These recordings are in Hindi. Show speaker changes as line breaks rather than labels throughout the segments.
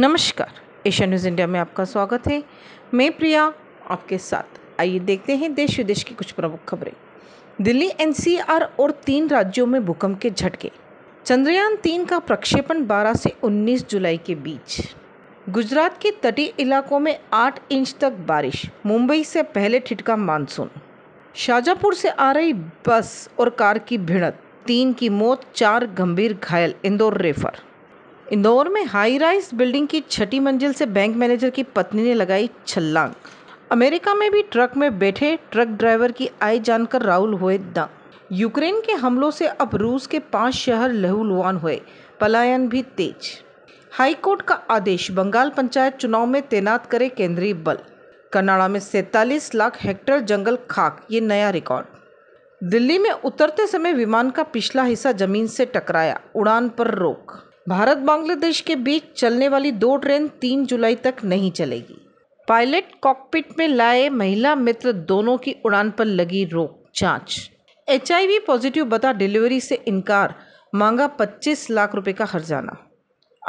नमस्कार एशिया न्यूज़ इंडिया में आपका स्वागत है मैं प्रिया आपके साथ आइए देखते हैं देश विदेश की कुछ प्रमुख खबरें दिल्ली एनसीआर और तीन राज्यों में भूकंप के झटके चंद्रयान तीन का प्रक्षेपण 12 से 19 जुलाई के बीच गुजरात के तटीय इलाकों में 8 इंच तक बारिश मुंबई से पहले ठिटका मानसून शाजापुर से आ रही बस और कार की भिड़त तीन की मौत चार गंभीर घायल इंदौर रेफर इंदौर में हाई राइज बिल्डिंग की छठी मंजिल से बैंक मैनेजर की पत्नी ने लगाई छलांग अमेरिका में भी ट्रक में बैठे ट्रक ड्राइवर की आय जानकर राहुल हुए दंग यूक्रेन के हमलों से अब रूस के पांच शहर लहूलुहान हुए पलायन भी तेज हाईकोर्ट का आदेश बंगाल पंचायत चुनाव में तैनात करे केंद्रीय बल कनाडा में सैतालीस लाख हेक्टेयर जंगल खाक ये नया रिकॉर्ड दिल्ली में उतरते समय विमान का पिछला हिस्सा जमीन से टकराया उड़ान पर रोक भारत बांग्लादेश के बीच चलने वाली दो ट्रेन तीन जुलाई तक नहीं चलेगी पायलट कॉकपिट में लाए महिला मित्र दोनों की उड़ान पर लगी रोक जांच एच पॉजिटिव बता डिलीवरी से इनकार मांगा 25 लाख रुपए का हर्जाना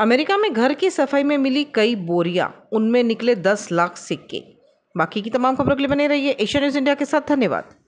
अमेरिका में घर की सफाई में मिली कई बोरियां उनमें निकले 10 लाख सिक्के बाकी की तमाम खबरों के लिए बने रहिए एशिया न्यूज़ इंडिया के साथ धन्यवाद